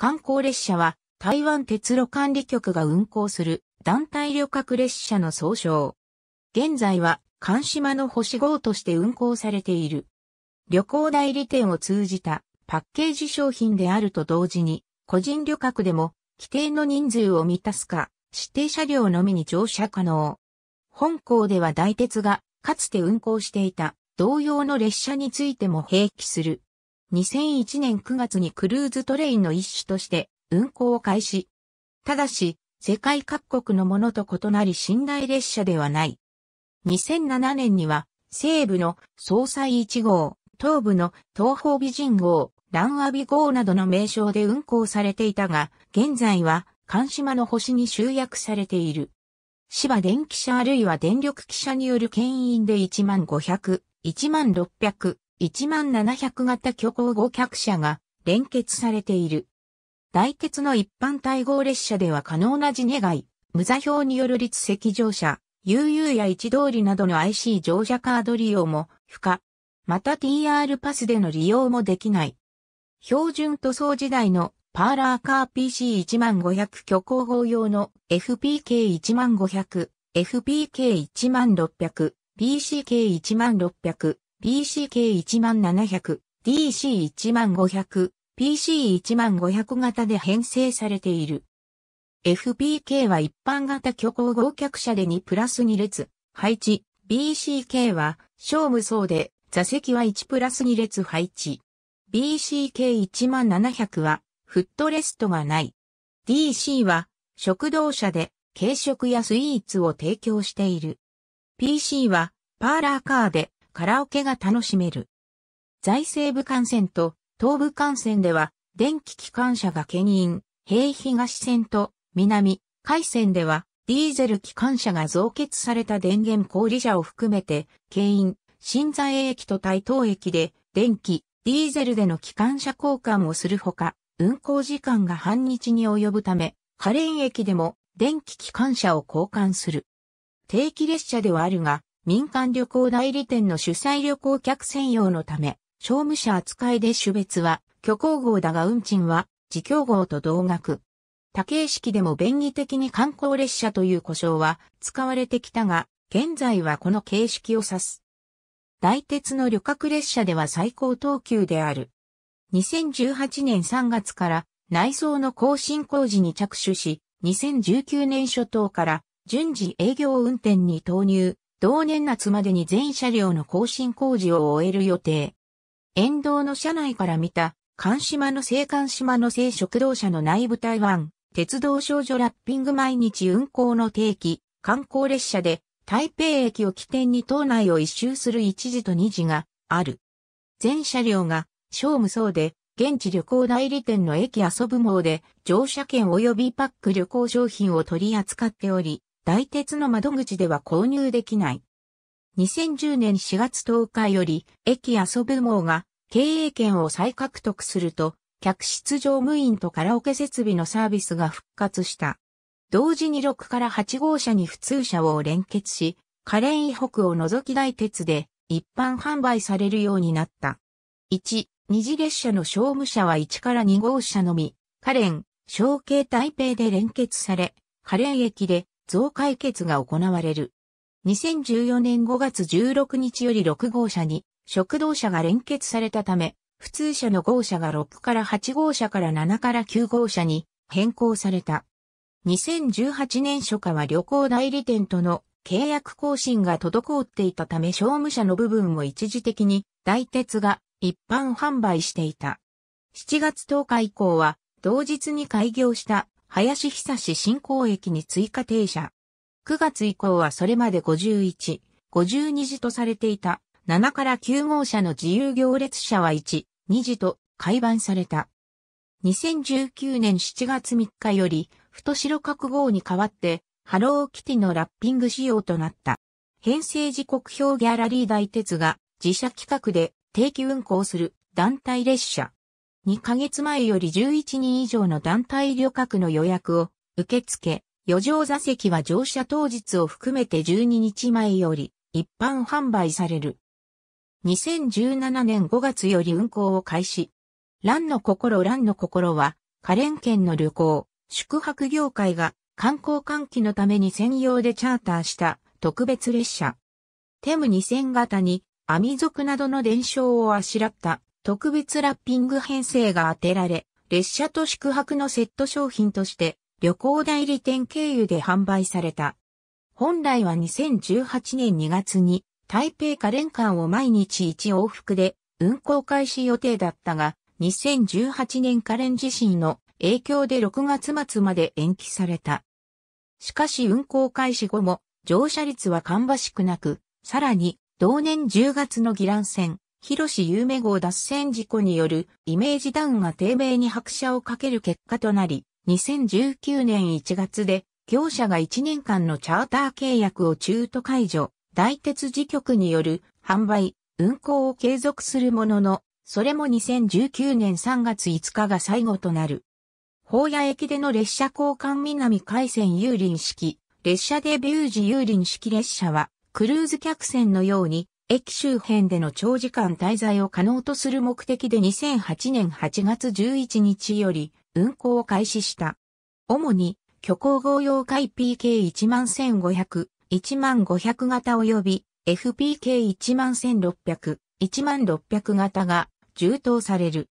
観光列車は台湾鉄路管理局が運行する団体旅客列車の総称。現在は関島の星号として運行されている。旅行代理店を通じたパッケージ商品であると同時に、個人旅客でも規定の人数を満たすか、指定車両のみに乗車可能。本校では大鉄がかつて運行していた同様の列車についても併記する。2001年9月にクルーズトレインの一種として運行を開始。ただし、世界各国のものと異なり寝台列車ではない。2007年には、西部の総裁1号、東部の東方美人号、ランアビ号などの名称で運行されていたが、現在は、関島の星に集約されている。芝電気車あるいは電力汽車による牽引で1万500、1万600、1700型巨構5脚車が連結されている。大鉄の一般対合列車では可能な地願い、無座標による立席乗車、UU や一通りなどの IC 乗車カード利用も不可。また TR パスでの利用もできない。標準塗装時代のパーラーカー PC1500 巨構号用の FPK1500、FPK1600、PCK1600、PCK1700、DC1500、PC1500 型で編成されている。FPK は一般型虚構合脚車で2プラス2列、配置。BCK は小無双で座席は1プラス2列配置。BCK1700 はフットレストがない。DC は食堂車で軽食やスイーツを提供している。PC はパーラーカーでカラオケが楽しめる。財政部幹線と東部幹線では電気機関車が牽引、平東線と南海線ではディーゼル機関車が増結された電源小売車を含めて牽引、新在駅と台東駅で電気、ディーゼルでの機関車交換をするほか、運行時間が半日に及ぶため、カレン駅でも電気機関車を交換する。定期列車ではあるが、民間旅行代理店の主催旅行客専用のため、商務者扱いで種別は、虚構号だが運賃は、自供号と同額。多形式でも便宜的に観光列車という呼称は使われてきたが、現在はこの形式を指す。大鉄の旅客列車では最高等級である。2018年3月から内装の更新工事に着手し、2019年初頭から順次営業運転に投入、同年夏までに全車両の更新工事を終える予定。沿道の車内から見た、関島の青関島の青食堂車の内部台湾、鉄道少女ラッピング毎日運行の定期、観光列車で、台北駅を起点に島内を一周する1時と2時がある。全車両が、小無双で、現地旅行代理店の駅遊ぶ網で、乗車券及びパック旅行商品を取り扱っており、大鉄の窓口では購入できない。2010年4月10日より、駅遊ぶ網が経営権を再獲得すると、客室乗務員とカラオケ設備のサービスが復活した。同時に6から8号車に普通車を連結し、カレン以北を除き大鉄で一般販売されるようになった。1、二次列車の商務車は1から2号車のみ、カレン、小京台北で連結され、カレン駅で増解決が行われる。2014年5月16日より6号車に、食堂車が連結されたため、普通車の号車が6から8号車から7から9号車に変更された。2018年初夏は旅行代理店との契約更新が滞っていたため商務車の部分を一時的に大鉄が一般販売していた。7月10日以降は同日に開業した林久志新港駅に追加停車。9月以降はそれまで51、52時とされていた7から9号車の自由行列車は1、2時と改版された。2019年7月3日より、太白角号に代わって、ハローキティのラッピング仕様となった。編成時刻表ギャラリー大鉄が自社企画で定期運行する団体列車。2ヶ月前より11人以上の団体旅客の予約を受け付け、余剰座席は乗車当日を含めて12日前より一般販売される。2017年5月より運行を開始。ランの心ランの心は、カレン県の旅行、宿泊業界が観光喚起のために専用でチャーターした特別列車。テム2000型に、網族などの伝承をあしらった特別ラッピング編成が当てられ、列車と宿泊のセット商品として旅行代理店経由で販売された。本来は2018年2月に台北カレン間を毎日1往復で運行開始予定だったが、2018年カレン地震の影響で6月末まで延期された。しかし運行開始後も乗車率は芳しくなく、さらに同年10月の議覧戦、広志有名号脱線事故によるイメージダウンが低迷に拍車をかける結果となり、2019年1月で業者が1年間のチャーター契約を中途解除、大鉄事局による販売、運行を継続するものの、それも2019年3月5日が最後となる。宝屋駅での列車交換南海線有輪式、列車デビュー時有輪式列車は、クルーズ客船のように駅周辺での長時間滞在を可能とする目的で2008年8月11日より運行を開始した。主に虚構合用回 PK11500、1 5 0 0型及び FPK11600、1600型が充当される。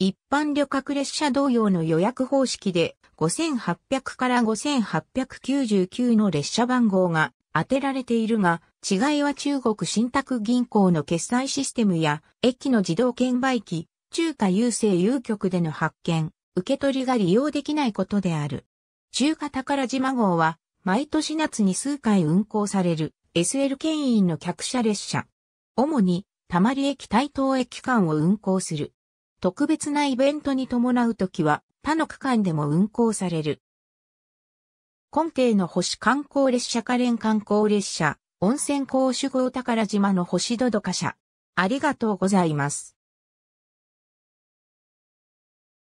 一般旅客列車同様の予約方式で5800から5899の列車番号が当てられているが、違いは中国信託銀行の決済システムや、駅の自動券売機、中華郵政郵局での発券、受け取りが利用できないことである。中華宝島号は、毎年夏に数回運行される SL 牽引の客車列車。主に、たまり駅対東駅間を運行する。特別なイベントに伴うときは、他の区間でも運行される。根底の星観光列車可憐観光列車、温泉公主号宝島の星どどか社。ありがとうございます。